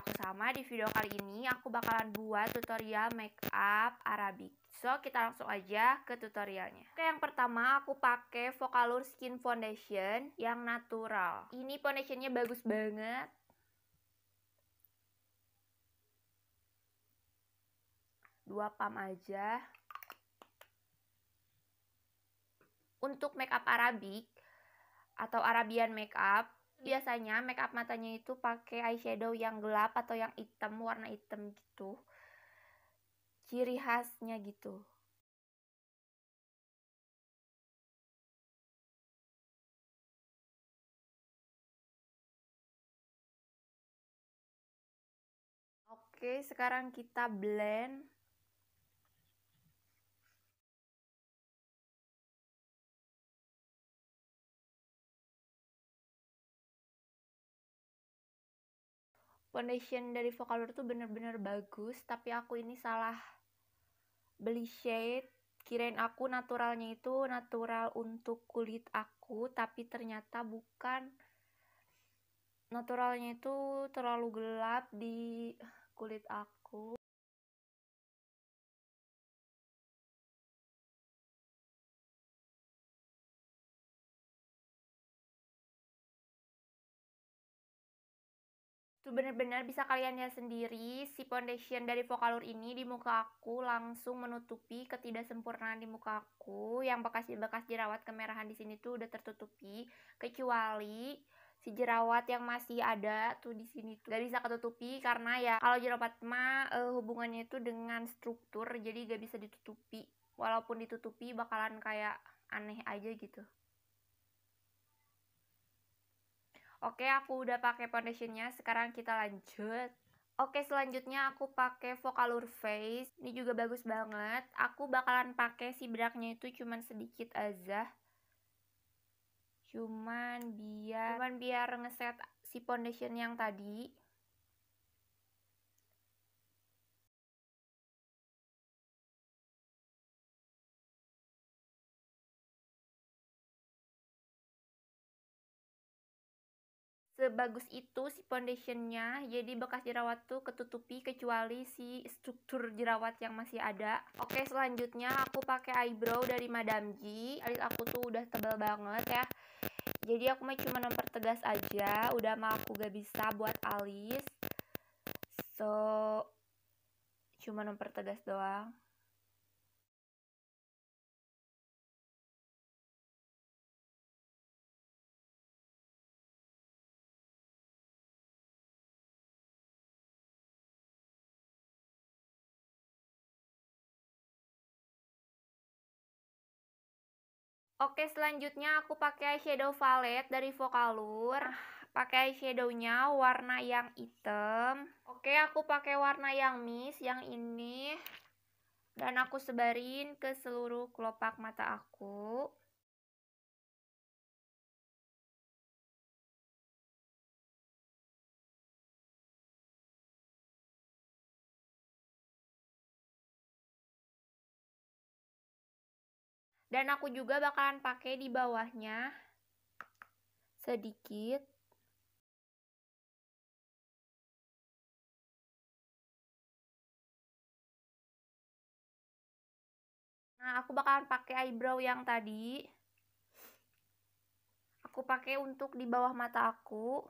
aku sama, di video kali ini aku bakalan buat tutorial make up Arabic. So, kita langsung aja ke tutorialnya. Oke, yang pertama aku pakai vocalur Skin Foundation yang natural. Ini foundationnya bagus banget. Dua pam aja. Untuk makeup Arabic atau Arabian makeup Iya. biasanya make up matanya itu pakai eyeshadow yang gelap atau yang hitam warna hitam gitu ciri khasnya gitu Oke, sekarang kita blend. foundation dari Vocaloid tuh bener-bener bagus tapi aku ini salah beli shade kirain aku naturalnya itu natural untuk kulit aku tapi ternyata bukan naturalnya itu terlalu gelap di kulit aku tuh bener-bener bisa kalian lihat sendiri si foundation dari Vokalur ini di muka aku langsung menutupi ketidaksempurnaan di muka aku yang bekas-bekas jerawat kemerahan di sini tuh udah tertutupi kecuali si jerawat yang masih ada tuh di sini tuh gak bisa ketutupi karena ya kalau jerawat mah eh, hubungannya itu dengan struktur jadi gak bisa ditutupi walaupun ditutupi bakalan kayak aneh aja gitu Oke, aku udah pakai foundationnya. Sekarang kita lanjut. Oke, selanjutnya aku pakai vocalur Face. Ini juga bagus banget. Aku bakalan pakai si bedaknya itu cuman sedikit aja. Cuman biar cuman biar ngeset si foundation yang tadi. sebagus itu si foundationnya jadi bekas jerawat tuh ketutupi kecuali si struktur jerawat yang masih ada oke selanjutnya aku pakai eyebrow dari Madam G alis aku tuh udah tebal banget ya jadi aku mah cuma mempertegas aja udah mah aku gak bisa buat alis so cuma mempertegas doang Oke, selanjutnya aku pakai eyeshadow palette dari Vocalour. Ah. Pakai eyeshadownya warna yang hitam. Oke, aku pakai warna yang mist yang ini. Dan aku sebarin ke seluruh kelopak mata aku. Dan aku juga bakalan pakai di bawahnya sedikit. Nah, aku bakalan pakai eyebrow yang tadi. Aku pakai untuk di bawah mata aku.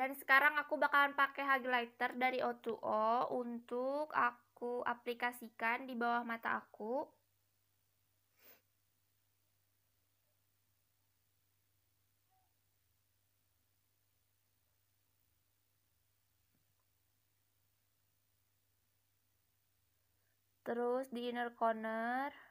Dan sekarang aku bakalan pakai highlighter dari O2O untuk aku aplikasikan di bawah mata aku. Terus di inner corner.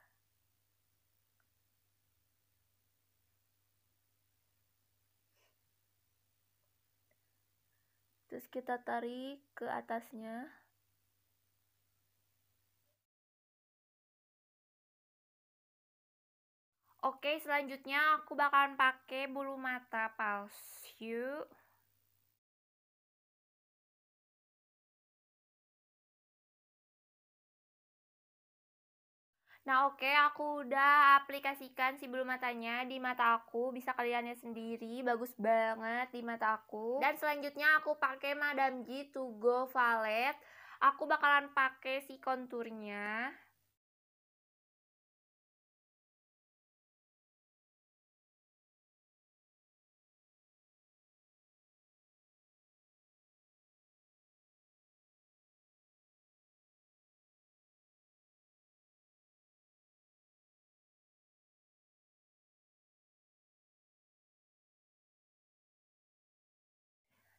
terus kita tarik ke atasnya Oke, selanjutnya aku bakalan pakai bulu mata palsu. Nah oke, okay, aku udah aplikasikan si bulu matanya di mata aku, bisa kalian lihat sendiri, bagus banget di mata aku. Dan selanjutnya aku pakai Madame G To Go Valet. Aku bakalan pakai si konturnya.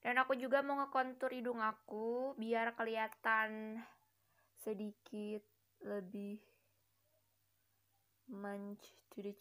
Dan aku juga mau ngekontur hidung aku biar kelihatan sedikit lebih munch to the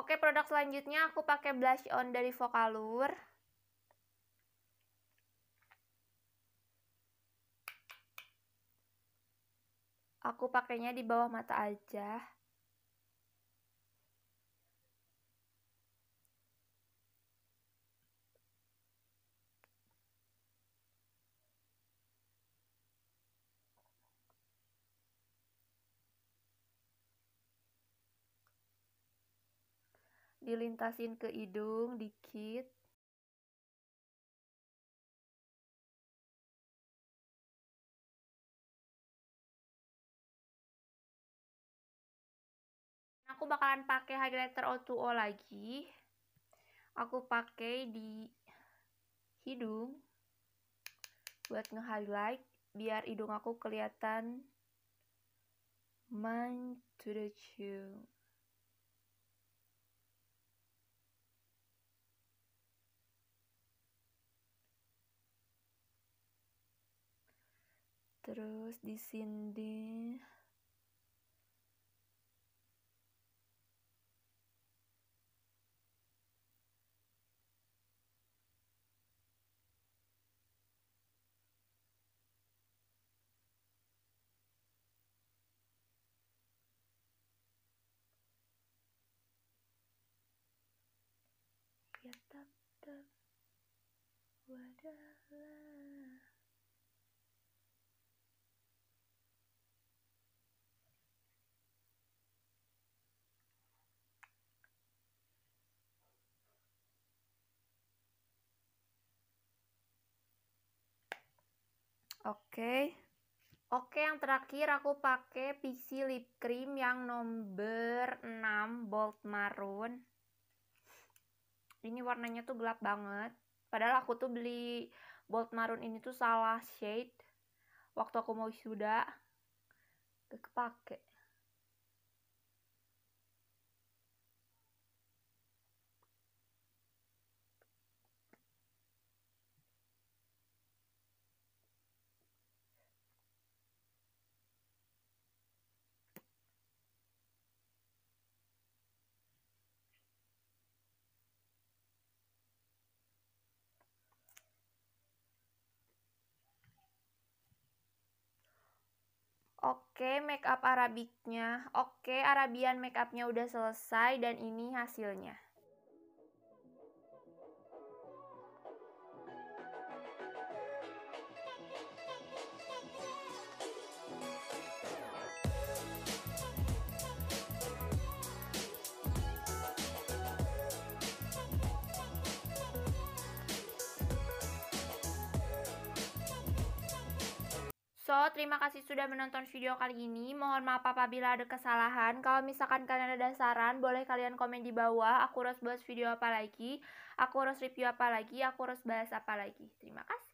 Oke, produk selanjutnya aku pakai blush on dari Vokalur. Aku pakainya di bawah mata aja. dilintasin ke hidung dikit aku bakalan pakai highlighter O2O lagi aku pakai di hidung buat nge-highlight biar hidung aku kelihatan Man to the tune. terus di sini ya, tetap tetap wadahlah Oke. Okay. Oke, yang terakhir aku pakai PC Lip Cream yang nomor 6 Bold Maroon. Ini warnanya tuh gelap banget. Padahal aku tuh beli Bold Maroon ini tuh salah shade. Waktu aku mau sudah gak kepake. Oke, make up Arabiknya. Oke, Arabian make upnya udah selesai dan ini hasilnya. So, terima kasih sudah menonton video kali ini. Mohon maaf apabila ada kesalahan. Kalau misalkan kalian ada saran, boleh kalian komen di bawah. Aku harus bahas video apa lagi, aku harus review apa lagi, aku harus bahas apa lagi. Terima kasih.